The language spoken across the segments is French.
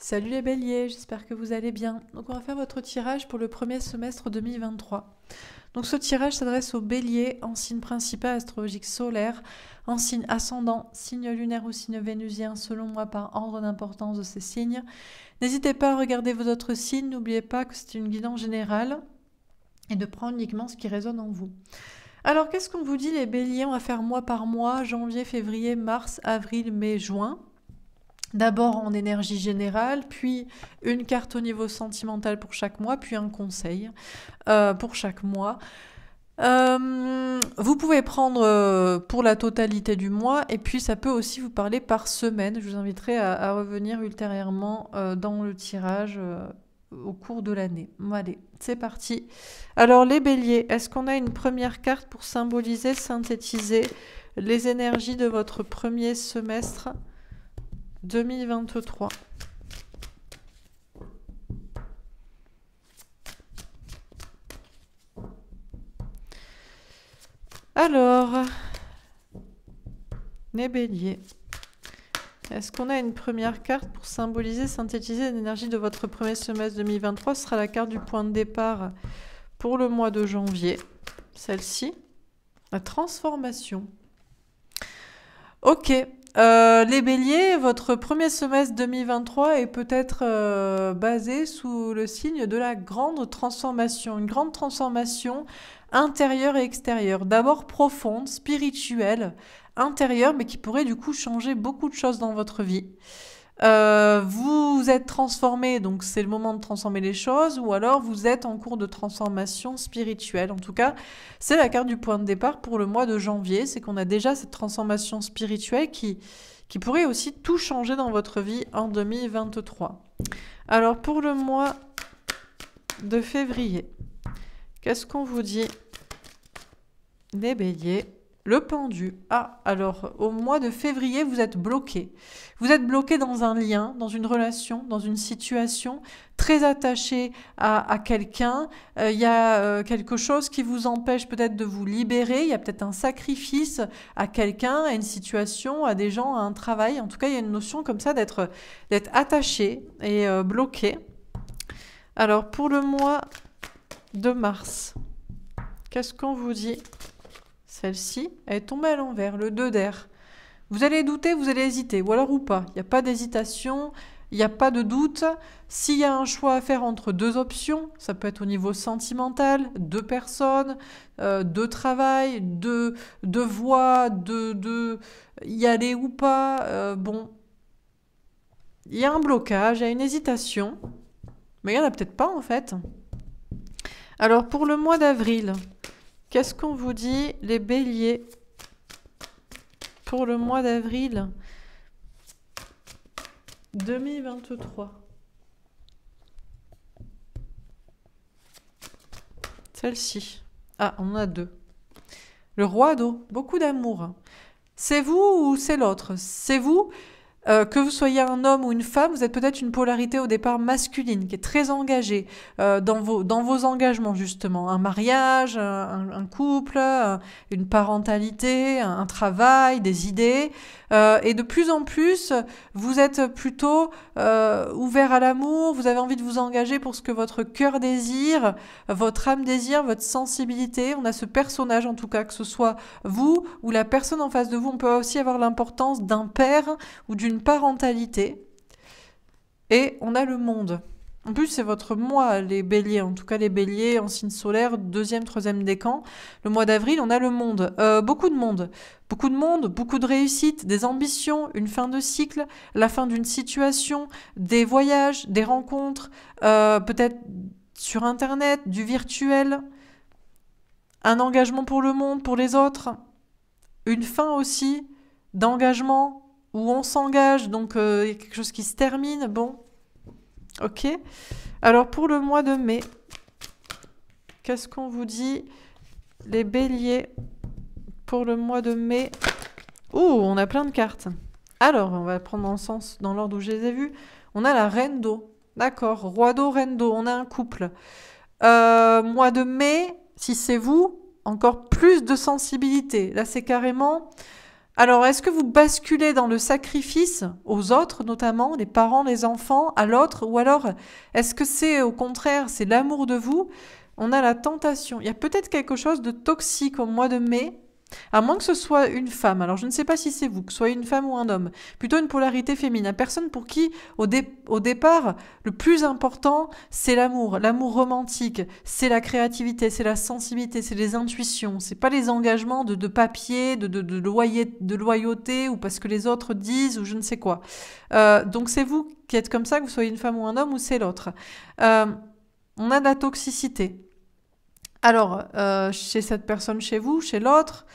Salut les béliers, j'espère que vous allez bien. Donc on va faire votre tirage pour le premier semestre 2023. Donc ce tirage s'adresse aux béliers en signe principal astrologique solaire, en signe ascendant, signe lunaire ou signe vénusien, selon moi par ordre d'importance de ces signes. N'hésitez pas à regarder vos autres signes, n'oubliez pas que c'est une guidance générale et de prendre uniquement ce qui résonne en vous. Alors qu'est-ce qu'on vous dit les béliers On va faire mois par mois, janvier, février, mars, avril, mai, juin. D'abord en énergie générale, puis une carte au niveau sentimental pour chaque mois, puis un conseil euh, pour chaque mois. Euh, vous pouvez prendre euh, pour la totalité du mois et puis ça peut aussi vous parler par semaine. Je vous inviterai à, revenir ultérieurement dans le tirage au cours de l'année. allez, c'est parti. Alors les béliers, est-ce qu'on a une première carte pour symboliser, synthétiser les énergies de votre premier semestre 2023. Alors, les Est-ce qu'on a une première carte pour symboliser, synthétiser l'énergie de votre premier semestre 2023 Ce sera la carte du point de départ pour le mois de janvier. Celle-ci, la transformation. Ok, euh, les béliers, votre premier semestre 2023 est peut-être euh, basé sous le signe de la grande transformation, une grande transformation intérieure et extérieure, d'abord profonde, spirituelle, intérieure, mais qui pourrait du coup changer beaucoup de choses dans votre vie. Euh, vous êtes transformé, donc c'est le moment de transformer les choses, ou alors vous êtes en cours de transformation spirituelle. En tout cas, c'est la carte du point de départ pour le mois de janvier, c'est qu'on a déjà cette transformation spirituelle qui, qui pourrait aussi tout changer dans votre vie en 2023. Alors pour le mois de février, qu'est-ce qu'on vous dit des béliers le pendu. Ah, alors au mois de février, vous êtes bloqué. Vous êtes bloqué dans un lien, dans une relation, dans une situation, très attaché à, quelqu'un. Euh, il y a euh, quelque chose qui vous empêche peut-être de vous libérer. Il y a peut-être un sacrifice à quelqu'un, à une situation, à des gens, à un travail. En tout cas, il y a une notion comme ça d'être attaché et euh, bloqué. Alors pour le mois de mars, qu'est-ce qu'on vous dit celle-ci est tombée à l'envers, le 2 d'air. Vous allez douter, vous allez hésiter, ou alors ou pas. Il n'y a pas d'hésitation, il n'y a pas de doute. S'il y a un choix à faire entre deux options, ça peut être au niveau sentimental, deux personnes, euh, deux travail, deux, voix, voies, de y aller ou pas, euh, bon, il y a un blocage, il y a une hésitation, mais il n'y en a peut-être pas en fait. Alors pour le mois d'avril, Qu'est-ce qu'on vous dit les béliers pour le mois d'avril 2023 Celle-ci. Ah, on en a deux. Le roi d'eau, beaucoup d'amour. C'est vous ou c'est l'autre C'est vous euh, que vous soyez un homme ou une femme, vous êtes peut-être une polarité au départ masculine, qui est très engagée euh, dans, vos, dans vos engagements, justement. Un mariage, un, couple, euh, une parentalité, un travail, des idées. Euh, et de plus en plus, vous êtes plutôt euh, ouvert à l'amour, vous avez envie de vous engager pour ce que votre cœur désire, votre âme désire, votre sensibilité. On a ce personnage en tout cas, que ce soit vous ou la personne en face de vous. On peut aussi avoir l'importance d'un père ou d'une parentalité. Et on a le monde. En plus, c'est votre mois, les béliers, en tout cas les béliers en signe solaire, deuxième, troisième décan. Le mois d'avril, on a le monde, euh, beaucoup de monde. Beaucoup de monde, beaucoup de réussite, des ambitions, une fin de cycle, la fin d'une situation, des voyages, des rencontres, euh, peut-être sur Internet, du virtuel, un engagement pour le monde, pour les autres, une fin aussi d'engagement où on s'engage, donc euh, quelque chose qui se termine, bon, Ok Alors pour le mois de mai, qu'est-ce qu'on vous dit Les béliers pour le mois de mai. Ouh, on a plein de cartes. Alors, on va prendre en sens dans l'ordre où je les ai vues. On a la reine d'eau. D'accord, roi d'eau, reine d'eau, on a un couple. Euh, mois de mai, si c'est vous, encore plus de sensibilité. Là, c'est carrément alors, est-ce que vous basculez dans le sacrifice aux autres, notamment les parents, les enfants, à l'autre, ou alors est-ce que c'est au contraire, c'est l'amour de vous On a la tentation. Il y a peut-être quelque chose de toxique au mois de mai à moins que ce soit une femme, alors je ne sais pas si c'est vous, que soyez une femme ou un homme, plutôt une polarité féminine, personne pour qui au, départ le plus important c'est l'amour, l'amour romantique, c'est la créativité, c'est la sensibilité, c'est les intuitions, c'est pas les engagements de, papier, de, de, loyauté ou parce que les autres disent ou je ne sais quoi. Euh, donc c'est vous qui êtes comme ça, que vous soyez une femme ou un homme ou c'est l'autre. Euh, on a de la toxicité. Alors, euh, chez cette personne, chez vous, chez l'autre,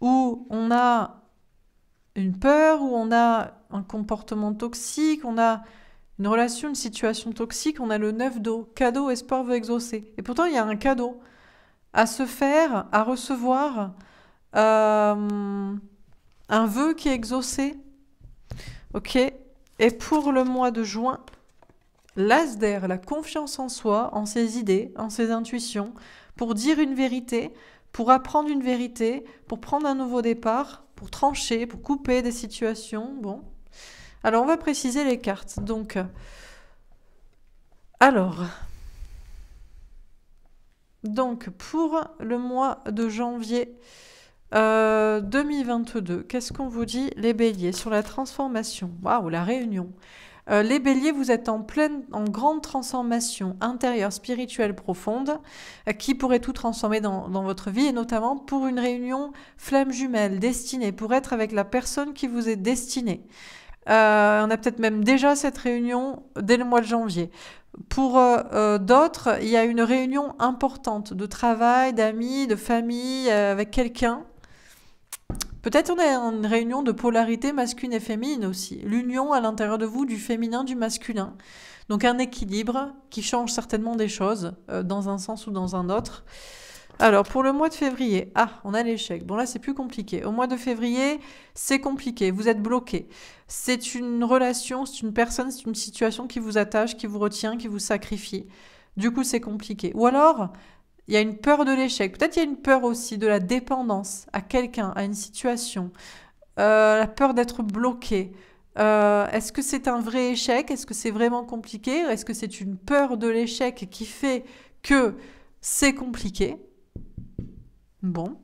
où on a une peur, où on a un comportement toxique, on a une relation, une situation toxique, on a le neuf d'eau. Cadeau, espoir veut exaucer. Et pourtant, il y a un cadeau à se faire, à recevoir, euh, un vœu qui est exaucé. Ok Et pour le mois de juin, d'air, la confiance en soi, en ses idées, en ses intuitions, pour dire une vérité, pour apprendre une vérité, pour prendre un nouveau départ, pour trancher, pour couper des situations. Bon. Alors, on va préciser les cartes. Donc, alors, donc pour le mois de janvier 2022, euh, qu'est-ce qu'on vous dit les béliers sur la transformation Waouh, la réunion euh, les béliers, vous êtes en pleine, en grande transformation intérieure, spirituelle profonde, euh, qui pourrait tout transformer dans, votre vie, et notamment pour une réunion flamme jumelle, destinée, pour être avec la personne qui vous est destinée. Euh, on a peut-être même déjà cette réunion dès le mois de janvier. Pour d'autres, il y a une réunion importante de travail, d'amis, de famille, avec quelqu'un Peut-être on a une réunion de polarité masculine et féminine aussi. L'union à l'intérieur de vous du féminin, du masculin. Donc un équilibre qui change certainement des choses euh, dans un sens ou dans un autre. Alors pour le mois de février, ah, on a l'échec. Bon là c'est plus compliqué. Au mois de février, c'est compliqué, vous êtes bloqué. C'est une relation, c'est une personne, c'est une situation qui vous attache, qui vous retient, qui vous sacrifie. Du coup, c'est compliqué. Ou alors, il y a une peur de l'échec. Peut-être il y a une peur aussi de la dépendance à quelqu'un, à une situation. Euh, la peur d'être bloqué. Euh, est-ce que c'est un vrai échec Est-ce que c'est vraiment compliqué Est-ce que c'est une peur de l'échec qui fait que c'est compliqué Bon.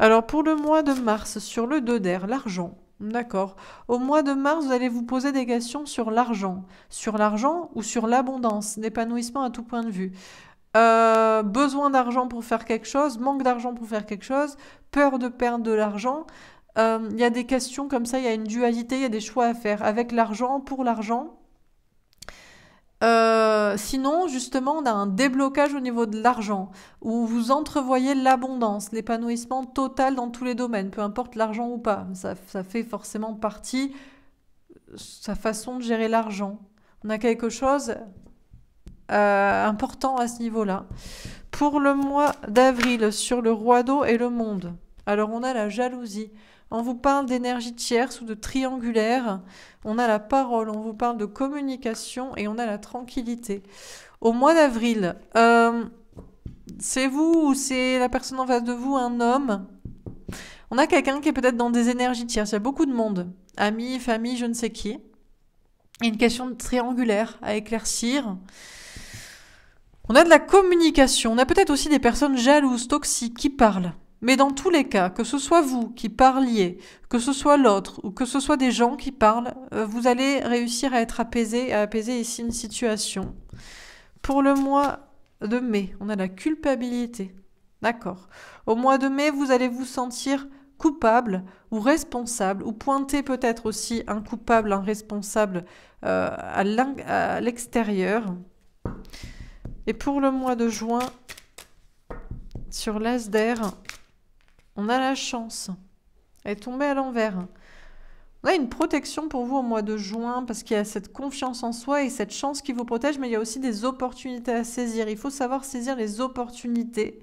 Alors pour le mois de mars, sur le 2 l'argent. D'accord. Au mois de mars, vous allez vous poser des questions sur l'argent. Sur l'argent ou sur l'abondance, l'épanouissement à tout point de vue. Euh, besoin d'argent pour faire quelque chose, manque d'argent pour faire quelque chose, peur de perdre de l'argent. Il euh, y a des questions comme ça, il y a une dualité, il y a des choix à faire avec l'argent, pour l'argent. Euh, sinon, justement, on a un déblocage au niveau de l'argent, où vous entrevoyez l'abondance, l'épanouissement total dans tous les domaines, peu importe l'argent ou pas. Ça, ça fait forcément partie sa façon de gérer l'argent. On a quelque chose, euh, important à ce niveau-là. Pour le mois d'avril, sur le roi d'eau et le monde. Alors on a la jalousie. On vous parle d'énergie tierce ou de triangulaire. On a la parole, on vous parle de communication et on a la tranquillité. Au mois d'avril, euh, c'est vous ou c'est la personne en face de vous, un homme On a quelqu'un qui est peut-être dans des énergies tierces. Il y a beaucoup de monde. Amis, famille, je ne sais qui. une question triangulaire à éclaircir. On a de la communication, on a peut-être aussi des personnes jalouses, toxiques, qui parlent. Mais dans tous les cas, que ce soit vous qui parliez, que ce soit l'autre ou que ce soit des gens qui parlent, euh, vous allez réussir à être apaisé, à apaiser ici une situation. Pour le mois de mai, on a la culpabilité. D'accord. Au mois de mai, vous allez vous sentir coupable ou responsable, ou pointer peut-être aussi un coupable, un responsable euh, à l'extérieur. Et pour le mois de juin, sur d'air, on a la chance. Elle est tombée à l'envers. On a une protection pour vous au mois de juin parce qu'il y a cette confiance en soi et cette chance qui vous protège, mais il y a aussi des opportunités à saisir. Il faut savoir saisir les opportunités.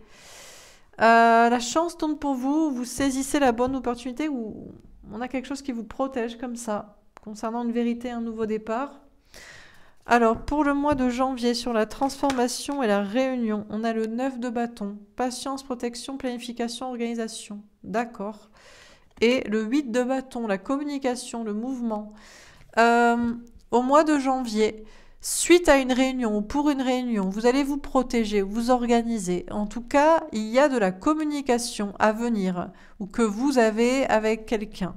Euh, la chance tombe pour vous, vous saisissez la bonne opportunité ou on a quelque chose qui vous protège comme ça, concernant une vérité, un nouveau départ. Alors, pour le mois de janvier, sur la transformation et la réunion, on a le 9 de bâton. Patience, protection, planification, organisation. D'accord. Et le 8 de bâton, la communication, le mouvement. Euh, au mois de janvier, suite à une réunion ou pour une réunion, vous allez vous protéger, vous organiser. En tout cas, il y a de la communication à venir ou que vous avez avec quelqu'un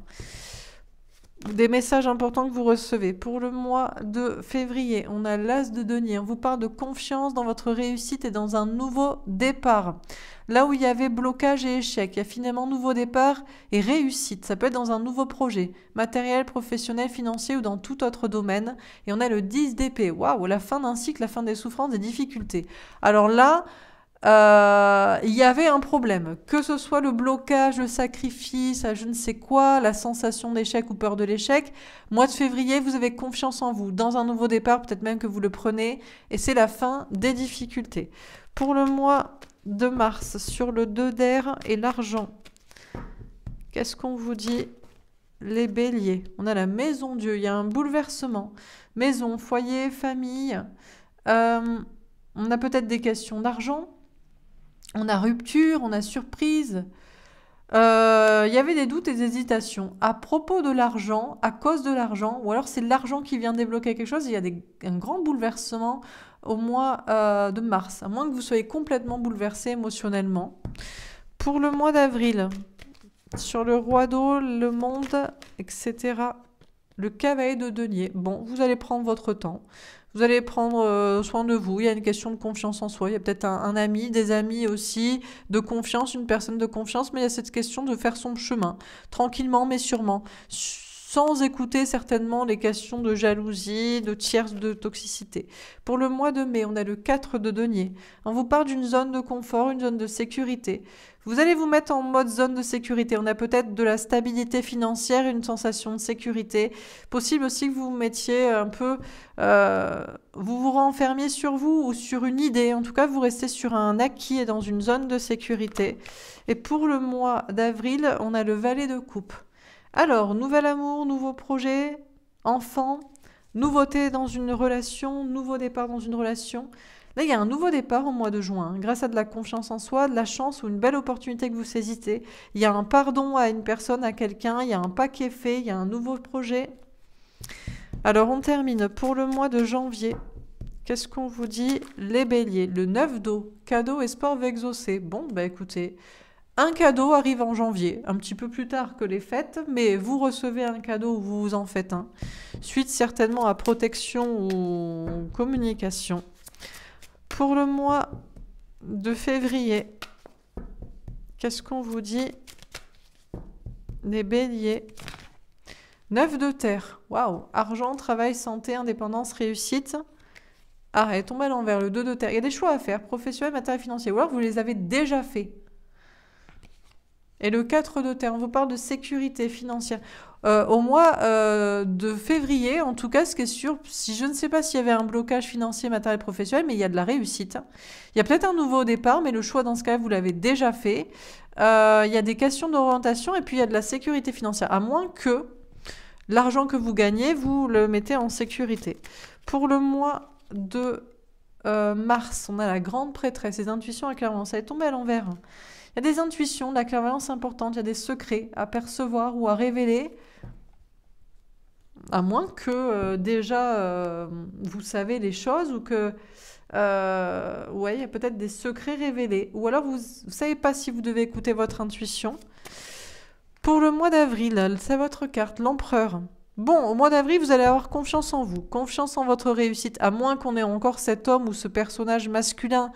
des messages importants que vous recevez. Pour le mois de février, on a l'as de denier. On vous parle de confiance dans votre réussite et dans un nouveau départ. Là où il y avait blocage et échec, il y a finalement nouveau départ et réussite. Ça peut être dans un nouveau projet, matériel, professionnel, financier ou dans tout autre domaine. Et on a le 10 d'épée. Waouh, la fin d'un cycle, la fin des souffrances, des difficultés. Alors là, euh, il y avait un problème. Que ce soit le blocage, le sacrifice, je ne sais quoi, la sensation d'échec ou peur de l'échec, mois de février, vous avez confiance en vous, dans un nouveau départ, peut-être même que vous le prenez, et c'est la fin des difficultés. Pour le mois de mars, sur le 2 d'air et l'argent, qu'est-ce qu'on vous dit les béliers, on a la maison Dieu, il y a un bouleversement. Maison, foyer, famille. Euh, on a peut-être des questions d'argent, on a rupture, on a surprise. Il euh, y avait des doutes et des hésitations. À propos de l'argent, à cause de l'argent, ou alors c'est l'argent qui vient débloquer quelque chose, il y a un grand bouleversement au mois euh, de mars, à moins que vous soyez complètement bouleversé émotionnellement. Pour le mois d'avril, sur le roi d'eau, le monde, etc. Le cavalier de denier. Bon, vous allez prendre votre temps. Vous allez prendre euh, soin de vous. Il y a une question de confiance en soi. Il y a peut-être un, ami, des amis aussi, de confiance, une personne de confiance. Mais il y a cette question de faire son chemin, tranquillement mais sûrement sans écouter certainement les questions de jalousie, de tierce de toxicité. Pour le mois de mai, on a le 4 de denier. On vous parle d'une zone de confort, une zone de sécurité. Vous allez vous mettre en mode zone de sécurité. On a peut-être de la stabilité financière, une sensation de sécurité. Possible aussi que vous vous mettiez un peu, euh, vous vous renfermiez sur vous ou sur une idée. En tout cas, vous restez sur un acquis et dans une zone de sécurité. Et pour le mois d'avril, on a le valet de coupe. Alors, nouvel amour, nouveau projet, enfant, nouveauté dans une relation, nouveau départ dans une relation. Là, il y a un nouveau départ au mois de juin. Hein, grâce à de la confiance en soi, de la chance ou une belle opportunité que vous saisissez, il y a un pardon à une personne, à quelqu'un, il y a un paquet fait, il y a un nouveau projet. Alors, on termine pour le mois de janvier. Qu'est-ce qu'on vous dit Les béliers, le 9 d'eau, cadeau et sport vexosé. Bon, bah écoutez, un cadeau arrive en janvier, un petit peu plus tard que les fêtes, mais vous recevez un cadeau ou vous en faites un. Suite certainement à protection ou communication. Pour le mois de février, qu'est-ce qu'on vous dit Les béliers. Neuf de terre. Waouh Argent, travail, santé, indépendance, réussite. Arrête, on tombe à l'envers, le 2 de terre. Il y a des choix à faire, professionnel, matériel, financier. Ou alors vous les avez déjà faits. Et le 4 terre, on vous parle de sécurité financière. Euh, au mois euh, de février, en tout cas, ce qui est sûr, si je ne sais pas s'il y avait un blocage financier, matériel, professionnel, mais il y a de la réussite. Hein. Il y a peut-être un nouveau départ, mais le choix dans ce cas, vous l'avez déjà fait. Euh, il y a des questions d'orientation et puis il y a de la sécurité financière, à moins que l'argent que vous gagnez, vous le mettez en sécurité. Pour le mois de mars, on a la grande prêtresse, les intuitions clairement, ça est tombé à l'envers. Hein. Il y a des intuitions, de la clairvoyance importante, il y a des secrets à percevoir ou à révéler, à moins que euh, déjà euh, vous savez les choses ou que euh, ouais, il y a peut-être des secrets révélés. Ou alors vous ne savez pas si vous devez écouter votre intuition. Pour le mois d'avril, c'est votre carte, l'empereur. Bon, au mois d'avril, vous allez avoir confiance en vous, confiance en votre réussite, à moins qu'on ait encore cet homme ou ce personnage masculin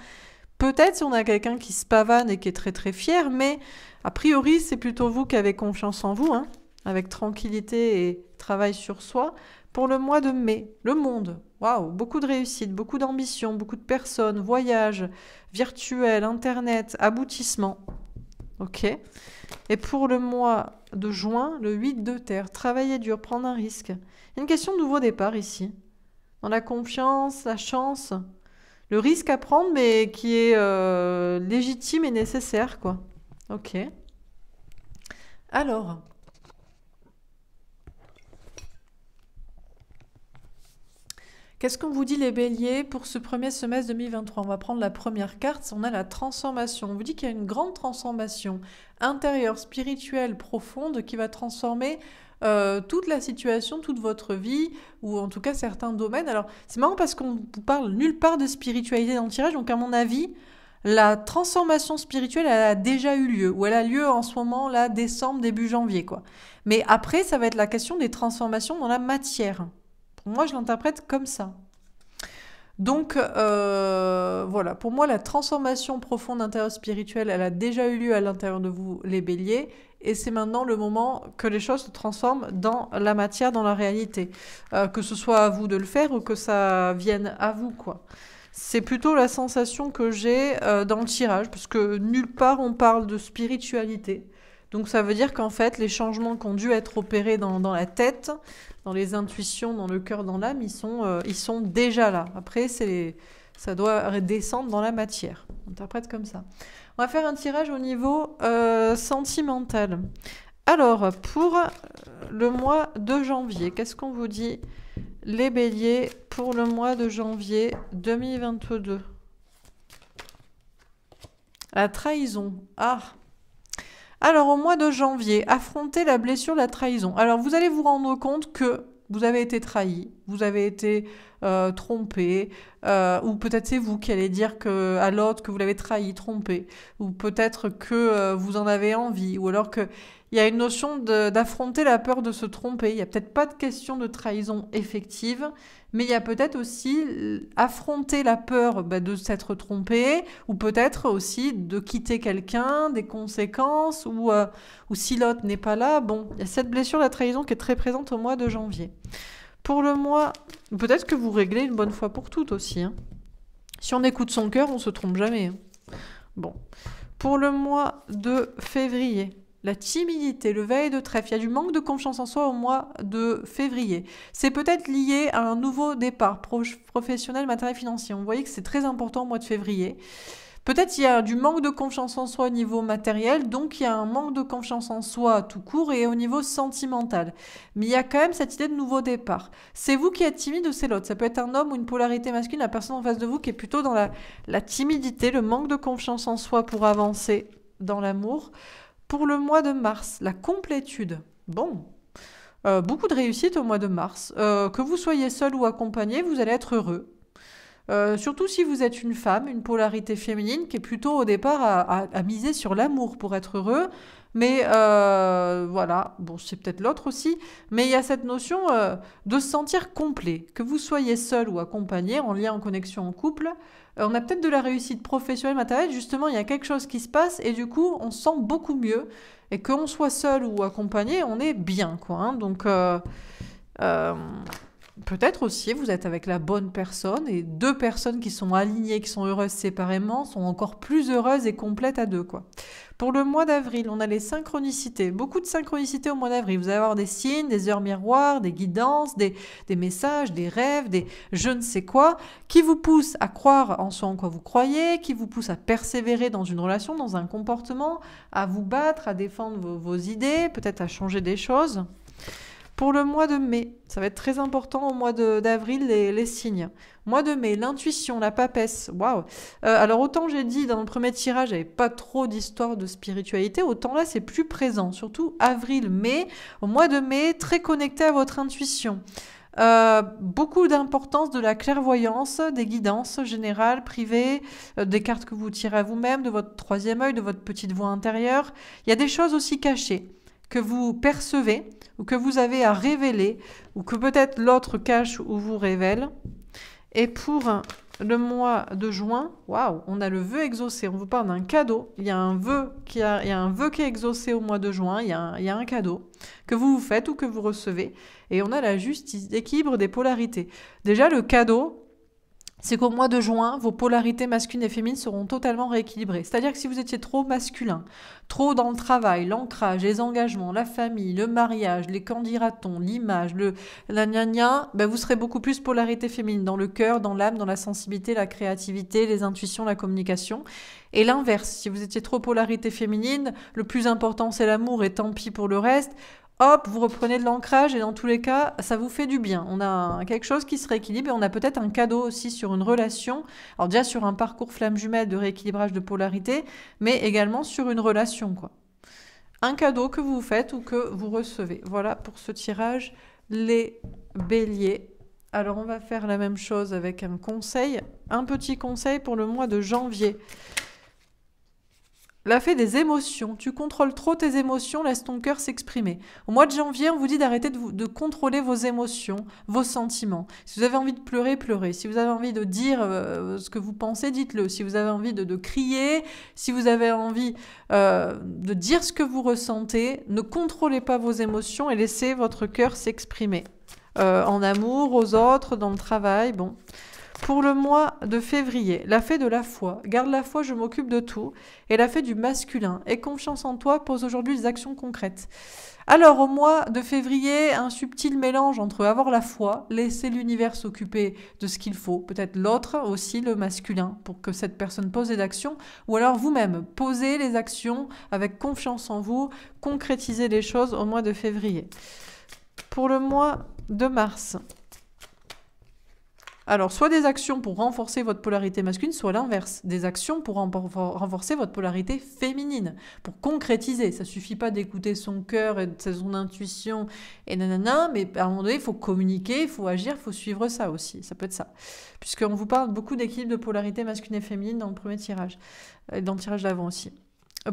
Peut-être si on a quelqu'un qui se pavane et qui est très très fier, mais a priori, c'est plutôt vous qui avez confiance en vous, hein, avec tranquillité et travail sur soi. Pour le mois de mai, le monde, waouh, beaucoup de réussite, beaucoup d'ambition, beaucoup de personnes, voyages, virtuel, internet, aboutissement. Ok Et pour le mois de juin, le 8 de terre, travailler dur, prendre un risque. une question de nouveau départ ici. Dans la confiance, la chance, le risque à prendre, mais qui est euh, légitime et nécessaire, quoi. Ok. Alors. Qu'est-ce qu'on vous dit les béliers pour ce premier semestre 2023 On va prendre la première carte, on a la transformation. On vous dit qu'il y a une grande transformation intérieure, spirituelle, profonde qui va transformer euh, toute la situation, toute votre vie, ou en tout cas certains domaines. Alors, c'est marrant parce qu'on vous parle nulle part de spiritualité dans le tirage, donc à mon avis, la transformation spirituelle, elle a déjà eu lieu, ou elle a lieu en ce moment, là, décembre, début janvier, quoi. Mais après, ça va être la question des transformations dans la matière. Pour moi, je l'interprète comme ça. Donc, euh, voilà, pour moi, la transformation profonde intérieure spirituelle, elle a déjà eu lieu à l'intérieur de vous, les béliers, et c'est maintenant le moment que les choses se transforment dans la matière, dans la réalité. Euh, que ce soit à vous de le faire ou que ça vienne à vous, quoi. C'est plutôt la sensation que j'ai euh, dans le tirage, parce que nulle part on parle de spiritualité. Donc ça veut dire qu'en fait, les changements qui ont dû être opérés dans, la tête, dans les intuitions, dans le cœur, dans l'âme, ils, sont, euh, ils sont déjà là. Après, ça doit redescendre dans la matière. On interprète comme ça. On va faire un tirage au niveau euh, sentimental. Alors, pour euh, le mois de janvier, qu'est-ce qu'on vous dit les béliers pour le mois de janvier 2022 La trahison. Ah alors au mois de janvier, affrontez la blessure, la trahison. Alors vous allez vous rendre compte que vous avez été trahi, vous avez été euh, trompé, euh, ou peut-être c'est vous qui allez dire que, à l'autre que vous l'avez trahi, trompé, ou peut-être que euh, vous en avez envie, ou alors qu'il y a une notion d'affronter la peur de se tromper. Il n'y a peut-être pas de question de trahison effective, mais il y a peut-être aussi affronter la peur bah, de s'être trompé, ou peut-être aussi de quitter quelqu'un, des conséquences, ou, ou si l'autre n'est pas là, bon, il y a cette blessure de la trahison qui est très présente au mois de janvier. Pour le mois, peut-être que vous réglez une bonne fois pour toutes aussi. Hein. Si on écoute son cœur, on se trompe jamais. Hein. Bon. Pour le mois de février, la timidité, le veille de trèfle. Il y a du manque de confiance en soi au mois de février. C'est peut-être lié à un nouveau départ professionnel, matériel, financier. On voyait que c'est très important au mois de février. Peut-être il y a du manque de confiance en soi au niveau matériel, donc il y a un manque de confiance en soi tout court et au niveau sentimental. Mais il y a quand même cette idée de nouveau départ. C'est vous qui êtes timide ou c'est l'autre. Ça peut être un homme ou une polarité masculine, la personne en face de vous qui est plutôt dans la, timidité, le manque de confiance en soi pour avancer dans l'amour. Pour le mois de mars, la complétude. Bon, euh, beaucoup de réussite au mois de mars. Euh, que vous soyez seul ou accompagné, vous allez être heureux. Euh, surtout si vous êtes une femme, une polarité féminine qui est plutôt au départ à, miser sur l'amour pour être heureux. Mais euh, voilà, bon, c'est peut-être l'autre aussi, mais il y a cette notion euh, de se sentir complet, que vous soyez seul ou accompagné, en lien, en connexion, en couple. On a peut-être de la réussite professionnelle, matérielle, justement, il y a quelque chose qui se passe et du coup, on se sent beaucoup mieux. Et que qu'on soit seul ou accompagné, on est bien, quoi. Hein. donc peut-être aussi vous êtes avec la bonne personne et deux personnes qui sont alignées, qui sont heureuses séparément, sont encore plus heureuses et complètes à deux. quoi. Pour le mois d'avril, on a les synchronicités. Beaucoup de synchronicités au mois d'avril. Vous allez avoir des signes, des heures miroirs, des guidances, des, messages, des rêves, des je ne sais quoi, qui vous poussent à croire en ce en quoi vous croyez, qui vous poussent à persévérer dans une relation, dans un comportement, à vous battre, à défendre vos idées, peut-être à changer des choses. Pour le mois de mai, ça va être très important au mois d'avril, les, les, signes. Mois de mai, l'intuition, la papesse, waouh euh, Alors autant j'ai dit dans le premier tirage, j'avais pas trop d'histoire de spiritualité, autant là c'est plus présent, surtout avril, mai. Au mois de mai, très connecté à votre intuition. Euh, beaucoup d'importance de la clairvoyance, des guidances générales, privées, euh, des cartes que vous tirez à vous-même, de votre troisième œil, de votre petite voix intérieure. Il y a des choses aussi cachées que vous percevez ou que vous avez à révéler ou que peut-être l'autre cache ou vous révèle. Et pour le mois de juin, waouh, on a le vœu exaucé. On vous parle d'un cadeau. Il y a un vœu qui a, un vœu qui est exaucé au mois de juin. Il y, a un, il y a un cadeau que vous vous faites ou que vous recevez. Et on a la justice, l'équilibre des polarités. Déjà, le cadeau, c'est qu'au mois de juin, vos polarités masculines et féminines seront totalement rééquilibrées. C'est-à-dire que si vous étiez trop masculin, trop dans le travail, l'ancrage, les engagements, la famille, le mariage, les candidatons, l'image, le la gna gna, ben vous serez beaucoup plus polarité féminine dans le cœur, dans l'âme, dans la sensibilité, la créativité, les intuitions, la communication. Et l'inverse, si vous étiez trop polarité féminine, le plus important c'est l'amour et tant pis pour le reste, hop, vous reprenez de l'ancrage et dans tous les cas, ça vous fait du bien. On a quelque chose qui se rééquilibre et on a peut-être un cadeau aussi sur une relation. Alors déjà sur un parcours flamme jumelle de rééquilibrage de polarité, mais également sur une relation quoi. Un cadeau que vous faites ou que vous recevez. Voilà pour ce tirage les béliers. Alors on va faire la même chose avec un conseil, un petit conseil pour le mois de janvier la fée des émotions. Tu contrôles trop tes émotions, laisse ton cœur s'exprimer. Au mois de janvier, on vous dit d'arrêter de, contrôler vos émotions, vos sentiments. Si vous avez envie de pleurer, pleurez. Si vous avez envie de dire euh, ce que vous pensez, dites-le. Si vous avez envie de, crier, si vous avez envie euh, de dire ce que vous ressentez, ne contrôlez pas vos émotions et laissez votre cœur s'exprimer. Euh, en amour, aux autres, dans le travail, bon. Pour le mois de février, la fée de la foi. Garde la foi, je m'occupe de tout. Et la fée du masculin. Et confiance en toi pose aujourd'hui des actions concrètes. Alors, au mois de février, un subtil mélange entre avoir la foi, laisser l'univers s'occuper de ce qu'il faut, peut-être l'autre aussi, le masculin, pour que cette personne pose des actions, ou alors vous-même, posez les actions avec confiance en vous, concrétisez les choses au mois de février. Pour le mois de mars, alors, soit des actions pour renforcer votre polarité masculine, soit l'inverse, des actions pour renforcer votre polarité féminine, pour concrétiser. Ça suffit pas d'écouter son cœur et son intuition et nanana, mais à un moment donné, il faut communiquer, il faut agir, il faut suivre ça aussi. Ça peut être ça. Puisqu'on vous parle beaucoup d'équilibre de polarité masculine et féminine dans le premier tirage, et euh, dans le tirage d'avant aussi.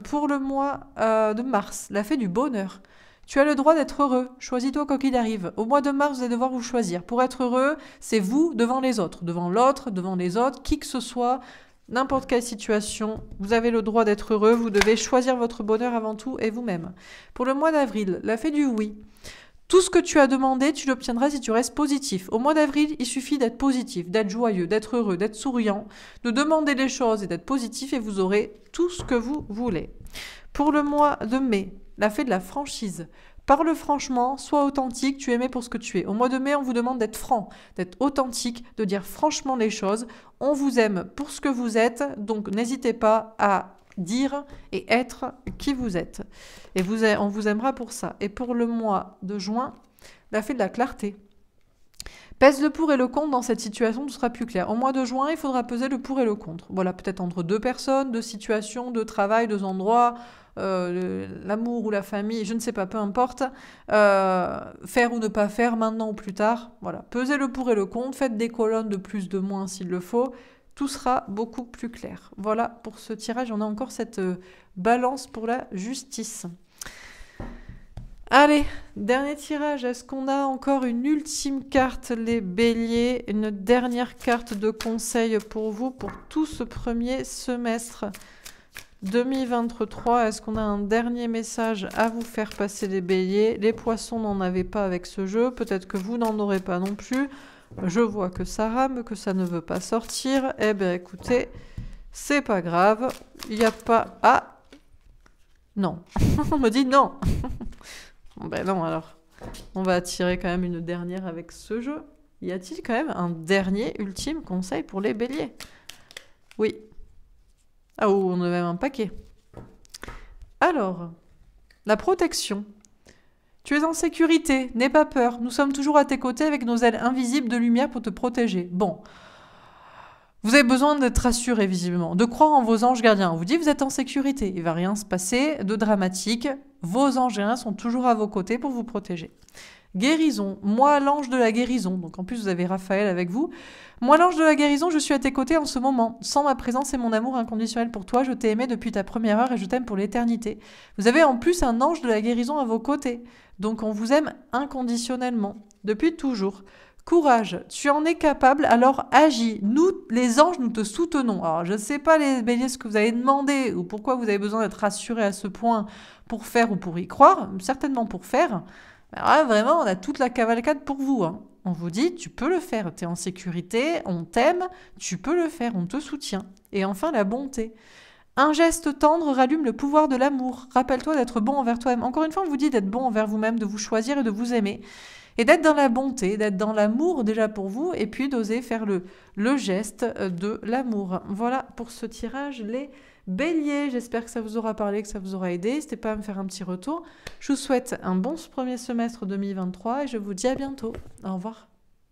Pour le mois euh, de mars, la fête du bonheur. Tu as le droit d'être heureux. Choisis-toi quoi qu'il arrive. Au mois de mars, vous allez devoir vous choisir. Pour être heureux, c'est vous devant les autres, devant l'autre, devant les autres, qui que ce soit, n'importe quelle situation. Vous avez le droit d'être heureux. Vous devez choisir votre bonheur avant tout et vous-même. Pour le mois d'avril, la fée du oui. Tout ce que tu as demandé, tu l'obtiendras si tu restes positif. Au mois d'avril, il suffit d'être positif, d'être joyeux, d'être heureux, d'être souriant, de demander les choses et d'être positif et vous aurez tout ce que vous voulez. Pour le mois de mai, la fée de la franchise. Parle franchement, sois authentique, tu es aimé pour ce que tu es. Au mois de mai, on vous demande d'être franc, d'être authentique, de dire franchement les choses. On vous aime pour ce que vous êtes, donc n'hésitez pas à dire et être qui vous êtes. Et vous, on vous aimera pour ça. Et pour le mois de juin, la fée de la clarté. Pèse le pour et le contre dans cette situation, tout sera plus clair. Au mois de juin, il faudra peser le pour et le contre. Voilà, peut-être entre deux personnes, deux situations, deux travail, deux endroits, euh, l'amour ou la famille, je ne sais pas, peu importe. Euh, faire ou ne pas faire, maintenant ou plus tard. Voilà, pesez le pour et le contre, faites des colonnes de plus, de moins s'il le faut. Tout sera beaucoup plus clair. Voilà pour ce tirage. On a encore cette euh, balance pour la justice. Allez, dernier tirage. Est-ce qu'on a encore une ultime carte, les béliers Une dernière carte de conseil pour vous, pour tout ce premier semestre 2023. Est-ce qu'on a un dernier message à vous faire passer, les béliers Les poissons n'en avaient pas avec ce jeu. Peut-être que vous n'en aurez pas non plus. Je vois que ça rame, que ça ne veut pas sortir. Eh bien, écoutez, c'est pas grave. Il n'y a pas... Ah Non On me dit non ben non, alors. On va tirer quand même une dernière avec ce jeu. Y a-t-il quand même un dernier ultime conseil pour les béliers Oui. Ah, ou on a même un paquet. Alors, la protection. Tu es en sécurité, n'aie pas peur, nous sommes toujours à tes côtés avec nos ailes invisibles de lumière pour te protéger. Bon, vous avez besoin d'être rassuré visiblement, de croire en vos anges gardiens. On vous dit vous êtes en sécurité, il ne va rien se passer de dramatique. Vos anges gardiens sont toujours à vos côtés pour vous protéger. Guérison, moi l'ange de la guérison. Donc en plus vous avez Raphaël avec vous. Moi l'ange de la guérison, je suis à tes côtés en ce moment. Sans ma présence et mon amour inconditionnel pour toi, je t'ai aimé depuis ta première heure et je t'aime pour l'éternité. Vous avez en plus un ange de la guérison à vos côtés. Donc on vous aime inconditionnellement, depuis toujours. Courage, tu en es capable, alors agis. Nous, les anges, nous te soutenons. Alors, je ne sais pas, les béliers, ce que vous avez demandé ou pourquoi vous avez besoin d'être rassuré à ce point pour faire ou pour y croire, certainement pour faire. vraiment, on a toute la cavalcade pour vous. Hein. On vous dit, tu peux le faire, tu es en sécurité, on t'aime, tu peux le faire, on te soutient. Et enfin, la bonté. Un geste tendre rallume le pouvoir de l'amour. Rappelle-toi d'être bon envers toi-même. Encore une fois, on vous dit d'être bon envers vous-même, de vous choisir et de vous aimer. Et d'être dans la bonté, d'être dans l'amour déjà pour vous, et puis d'oser faire le, le geste euh, de l'amour. Voilà pour ce tirage, les béliers. J'espère que ça vous aura parlé, que ça vous aura aidé. N'hésitez pas à me faire un petit retour. Je vous souhaite un bon premier semestre 2023 et je vous dis à bientôt. Au revoir.